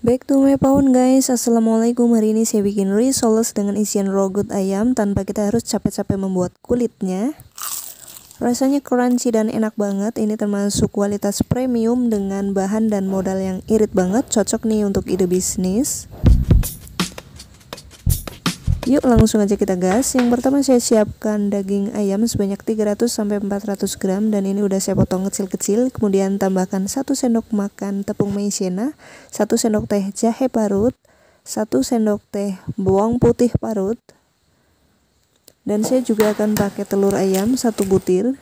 Back to my pound guys, assalamualaikum hari ini saya bikin risoles dengan isian rogut ayam tanpa kita harus capek-capek membuat kulitnya Rasanya crunchy dan enak banget, ini termasuk kualitas premium dengan bahan dan modal yang irit banget, cocok nih untuk ide bisnis Yuk langsung aja kita gas. Yang pertama saya siapkan daging ayam sebanyak 300 400 gram dan ini udah saya potong kecil-kecil. Kemudian tambahkan 1 sendok makan tepung maizena, 1 sendok teh jahe parut, 1 sendok teh bawang putih parut. Dan saya juga akan pakai telur ayam 1 butir.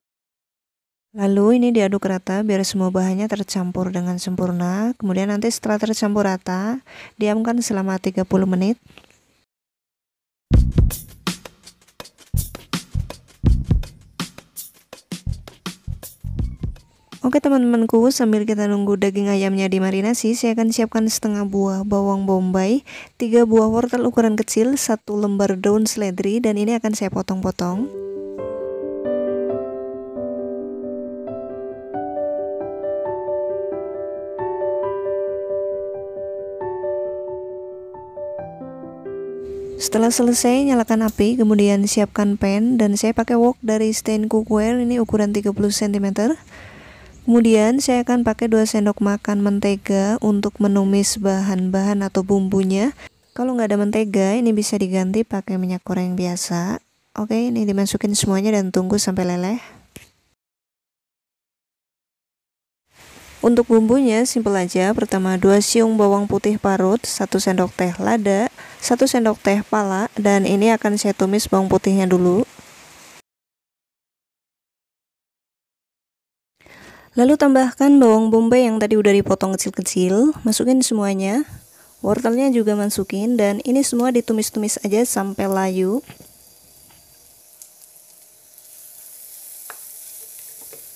Lalu ini diaduk rata biar semua bahannya tercampur dengan sempurna. Kemudian nanti setelah tercampur rata, diamkan selama 30 menit. Oke teman-temanku, sambil kita nunggu daging ayamnya dimarinasi, saya akan siapkan setengah buah bawang bombay, 3 buah wortel ukuran kecil, 1 lembar daun seledri, dan ini akan saya potong-potong. Setelah selesai, nyalakan api, kemudian siapkan pan, dan saya pakai wok dari stain cookware, ini ukuran 30 cm. Kemudian saya akan pakai 2 sendok makan mentega untuk menumis bahan-bahan atau bumbunya. Kalau nggak ada mentega, ini bisa diganti pakai minyak goreng biasa. Oke, ini dimasukin semuanya dan tunggu sampai leleh. Untuk bumbunya simpel aja, pertama 2 siung bawang putih parut, 1 sendok teh lada, 1 sendok teh pala, dan ini akan saya tumis bawang putihnya dulu. Lalu tambahkan bawang bombay yang tadi udah dipotong kecil-kecil, masukin semuanya. Wortelnya juga masukin dan ini semua ditumis-tumis aja sampai layu.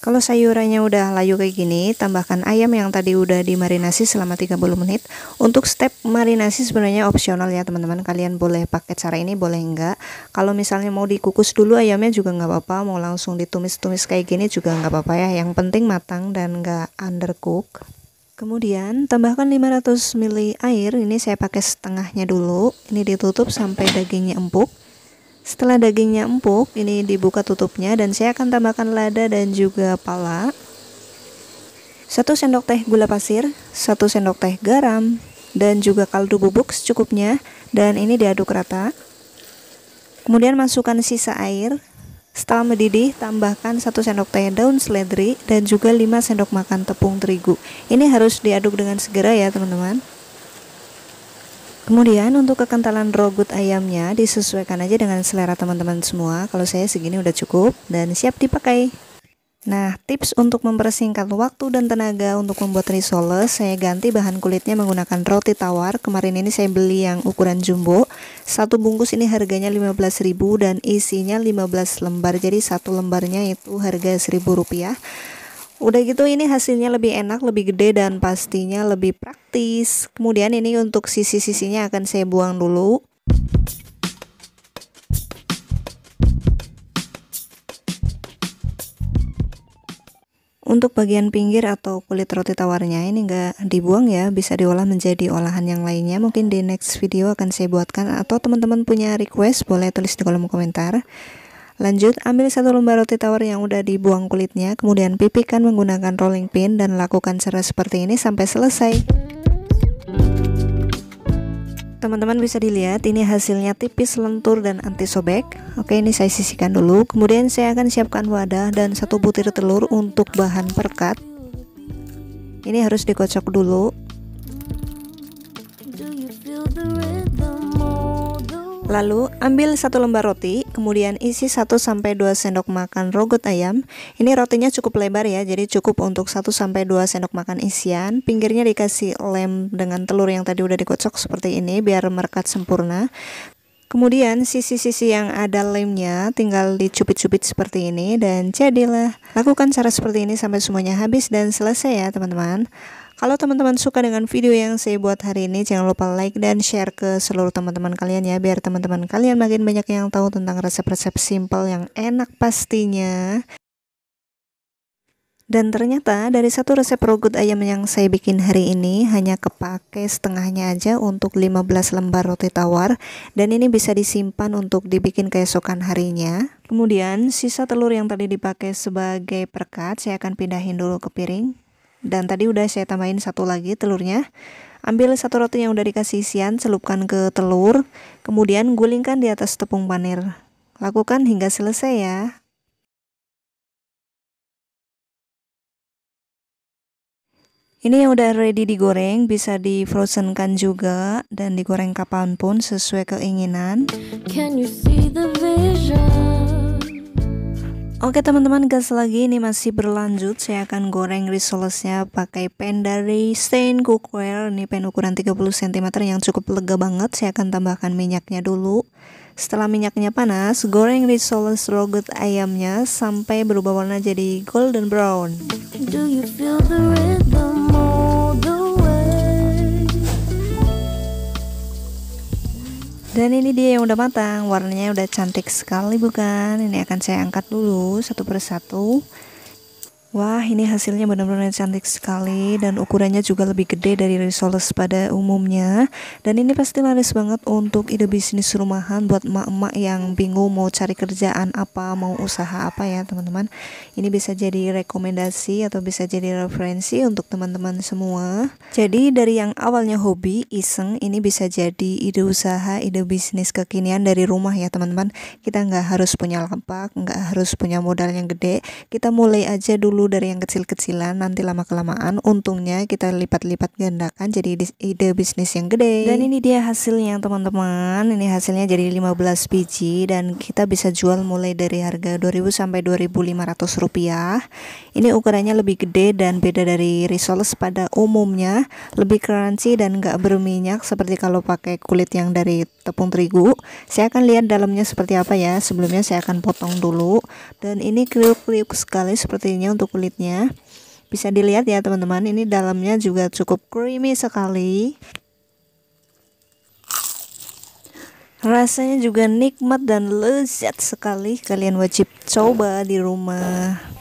Kalau sayurannya udah layu kayak gini, tambahkan ayam yang tadi udah dimarinasi selama 30 menit. Untuk step marinasi sebenarnya opsional ya teman-teman. Kalian boleh pakai cara ini, boleh enggak. Kalau misalnya mau dikukus dulu ayamnya juga enggak apa-apa. Mau langsung ditumis-tumis kayak gini juga enggak apa-apa ya. Yang penting matang dan enggak undercook. Kemudian tambahkan 500 ml air, ini saya pakai setengahnya dulu. Ini ditutup sampai dagingnya empuk. Setelah dagingnya empuk, ini dibuka tutupnya dan saya akan tambahkan lada dan juga pala. 1 sendok teh gula pasir, 1 sendok teh garam, dan juga kaldu bubuk secukupnya dan ini diaduk rata. Kemudian masukkan sisa air. Setelah mendidih, tambahkan 1 sendok teh daun seledri dan juga 5 sendok makan tepung terigu. Ini harus diaduk dengan segera ya, teman-teman. Kemudian untuk kekentalan rogut ayamnya disesuaikan aja dengan selera teman-teman semua. Kalau saya segini udah cukup dan siap dipakai. Nah, tips untuk mempersingkat waktu dan tenaga untuk membuat risoles, saya ganti bahan kulitnya menggunakan roti tawar. Kemarin ini saya beli yang ukuran jumbo. Satu bungkus ini harganya 15.000 dan isinya 15 lembar. Jadi satu lembarnya itu harga 1.000 rupiah. Udah gitu ini hasilnya lebih enak, lebih gede dan pastinya lebih praktis. Kemudian ini untuk sisi-sisinya akan saya buang dulu. Untuk bagian pinggir atau kulit roti tawarnya ini nggak dibuang ya, bisa diolah menjadi olahan yang lainnya. Mungkin di next video akan saya buatkan atau teman-teman punya request boleh tulis di kolom komentar. Lanjut, ambil satu lembar roti tawar yang udah dibuang kulitnya, kemudian pipihkan menggunakan rolling pin dan lakukan cara seperti ini sampai selesai. Teman-teman bisa dilihat ini hasilnya tipis, lentur, dan anti sobek Oke ini saya sisihkan dulu Kemudian saya akan siapkan wadah dan satu butir telur untuk bahan perkat Ini harus dikocok dulu Lalu ambil satu lembar roti, kemudian isi 1 sampai 2 sendok makan rogot ayam. Ini rotinya cukup lebar ya, jadi cukup untuk 1 sampai 2 sendok makan isian. Pinggirnya dikasih lem dengan telur yang tadi udah dikocok seperti ini biar merekat sempurna. Kemudian sisi-sisi yang ada lemnya tinggal dicubit-cubit seperti ini dan jadilah. Lakukan cara seperti ini sampai semuanya habis dan selesai ya teman-teman. Kalau teman-teman suka dengan video yang saya buat hari ini, jangan lupa like dan share ke seluruh teman-teman kalian ya, biar teman-teman kalian makin banyak yang tahu tentang resep-resep simple yang enak pastinya. Dan ternyata dari satu resep rogut ayam yang saya bikin hari ini hanya kepake setengahnya aja untuk 15 lembar roti tawar dan ini bisa disimpan untuk dibikin keesokan harinya. Kemudian sisa telur yang tadi dipakai sebagai perkat saya akan pindahin dulu ke piring dan tadi udah saya tambahin satu lagi telurnya. Ambil satu roti yang udah dikasih isian, celupkan ke telur, kemudian gulingkan di atas tepung panir. Lakukan hingga selesai ya. Ini yang udah ready digoreng, bisa di frozenkan juga dan digoreng kapanpun sesuai keinginan. Can you see the vision? Oke teman-teman gas lagi ini masih berlanjut Saya akan goreng risolesnya pakai pen dari Stain Cookware Ini pen ukuran 30 cm yang cukup lega banget Saya akan tambahkan minyaknya dulu Setelah minyaknya panas, goreng risoles rogut ayamnya Sampai berubah warna jadi golden brown Do you feel the rhythm? Dan ini dia yang udah matang, warnanya udah cantik sekali bukan? Ini akan saya angkat dulu satu persatu. Wah, ini hasilnya benar-benar cantik sekali dan ukurannya juga lebih gede dari risoles pada umumnya. Dan ini pasti laris banget untuk ide bisnis rumahan buat emak-emak yang bingung mau cari kerjaan apa, mau usaha apa ya, teman-teman. Ini bisa jadi rekomendasi atau bisa jadi referensi untuk teman-teman semua. Jadi dari yang awalnya hobi iseng ini bisa jadi ide usaha, ide bisnis kekinian dari rumah ya, teman-teman. Kita nggak harus punya lapak, nggak harus punya modal yang gede. Kita mulai aja dulu dulu dari yang kecil-kecilan nanti lama-kelamaan untungnya kita lipat-lipat gandakan jadi ide bisnis yang gede. Dan ini dia hasilnya teman-teman. Ini hasilnya jadi 15 biji dan kita bisa jual mulai dari harga 2000 sampai 2500 rupiah. Ini ukurannya lebih gede dan beda dari risoles pada umumnya, lebih crunchy dan gak berminyak seperti kalau pakai kulit yang dari tepung terigu. Saya akan lihat dalamnya seperti apa ya. Sebelumnya saya akan potong dulu dan ini kriuk-kriuk sekali sepertinya untuk kulitnya bisa dilihat ya teman-teman ini dalamnya juga cukup creamy sekali rasanya juga nikmat dan lezat sekali kalian wajib coba di rumah